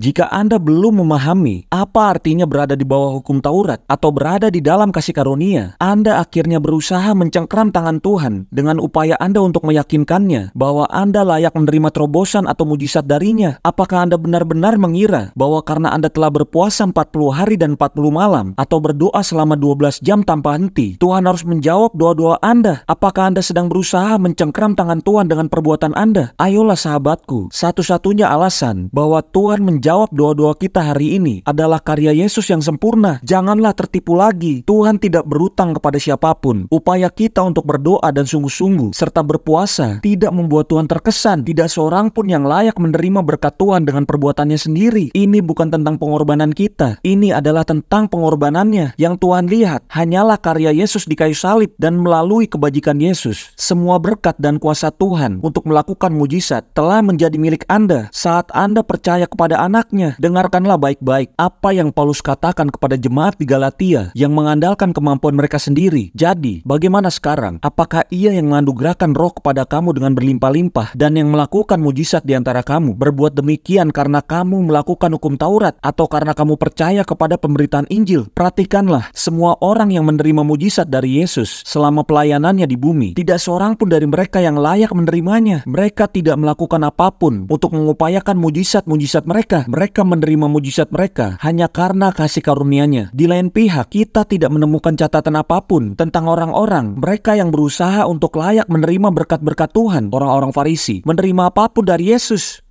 Jika Anda belum memahami apa artinya berada di bawah hukum Taurat atau berada di dalam kasih karunia, Anda akhirnya berusaha mencengkram tangan Tuhan dengan upaya Anda untuk meyakinkannya bahwa Anda layak menerima terobosan atau mujizat darinya. Apakah Anda benar-benar mengira bahwa karena Anda telah berpuasa 40 hari dan 40 malam atau berdoa selama 12 jam tanpa henti, Tuhan harus menjawab doa-doa Anda? Apakah Anda sedang berusaha mencengkram tangan Tuhan dengan perbuatan Anda? Ayolah sahabatku, satu-satunya alasan bahwa Tuhan menjawab menjawab doa-doa kita hari ini adalah karya Yesus yang sempurna. Janganlah tertipu lagi. Tuhan tidak berutang kepada siapapun. Upaya kita untuk berdoa dan sungguh-sungguh serta berpuasa tidak membuat Tuhan terkesan. Tidak seorang pun yang layak menerima berkat Tuhan dengan perbuatannya sendiri. Ini bukan tentang pengorbanan kita. Ini adalah tentang pengorbanannya yang Tuhan lihat. Hanyalah karya Yesus di kayu salib dan melalui kebajikan Yesus. Semua berkat dan kuasa Tuhan untuk melakukan mujizat telah menjadi milik Anda saat Anda percaya kepada Anda anaknya. Dengarkanlah baik-baik apa yang Paulus katakan kepada jemaat di Galatia yang mengandalkan kemampuan mereka sendiri. Jadi, bagaimana sekarang? Apakah ia yang gerakan roh kepada kamu dengan berlimpah-limpah dan yang melakukan mujizat di antara kamu? Berbuat demikian karena kamu melakukan hukum Taurat atau karena kamu percaya kepada pemberitaan Injil? Perhatikanlah, semua orang yang menerima mujizat dari Yesus selama pelayanannya di bumi, tidak seorang pun dari mereka yang layak menerimanya. Mereka tidak melakukan apapun untuk mengupayakan mujizat-mujizat mereka mereka menerima mujizat mereka hanya karena kasih karunia-Nya? Di lain pihak, kita tidak menemukan catatan apapun tentang orang-orang mereka yang berusaha untuk layak menerima berkat-berkat Tuhan, orang-orang Farisi, menerima apapun dari Yesus.